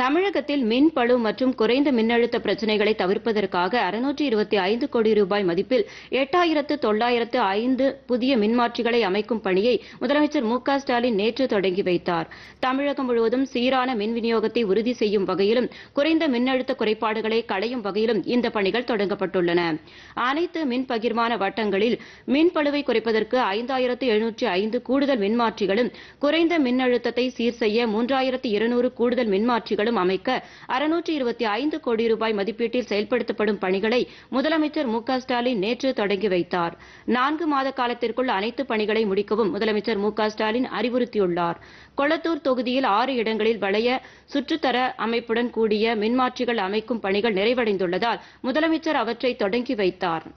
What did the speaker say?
தமிழகத்தில் மின்பளு மற்றும் குறைந்த மின்னழுத்த பிரச்சினைகளை தவிர்ப்பதற்காக அறுநூற்றி இருபத்தி ஐந்து கோடி ரூபாய் மதிப்பில் எட்டாயிரத்து தொள்ளாயிரத்து ஐந்து புதிய மின்மாற்றிகளை அமைக்கும் பணியை முதலமைச்சர் மு ஸ்டாலின் நேற்று தொடங்கி வைத்தார் தமிழகம் முழுவதும் சீரான மின் விநியோகத்தை உறுதி செய்யும் வகையிலும் குறைந்த மின்னழுத்த குறைபாடுகளை களையும் வகையிலும் இந்த பணிகள் தொடங்கப்பட்டுள்ளன அனைத்து மின் பகிர்மான வட்டங்களில் மின்பளுவை குறைப்பதற்கு ஐந்தாயிரத்து எழுநூற்றி ஐந்து கூடுதல் மின்மாற்றிகளும் குறைந்த மின்னழுத்தத்தை சீர் செய்ய மூன்றாயிரத்து இருநூறு கூடுதல் மின்மாற்றிகளும் மேலும் அமைக்க அறுநூற்றி இருபத்தி ஐந்து கோடி ரூபாய் மதிப்பீட்டில் செயல்படுத்தப்படும் பணிகளை முதலமைச்சர் மு ஸ்டாலின் நேற்று தொடங்கி வைத்தார் நான்கு மாத காலத்திற்குள் அனைத்து பணிகளை முடிக்கவும் முதலமைச்சர் மு ஸ்டாலின் அறிவுறுத்தியுள்ளார் கொளத்தூர் தொகுதியில் ஆறு இடங்களில் வளைய சுற்றுத்தர அமைப்புடன் கூடிய மின்மாற்றிகள் அமைக்கும் பணிகள் நிறைவடைந்துள்ளதால் முதலமைச்சர் அவற்றை தொடங்கி வைத்தாா்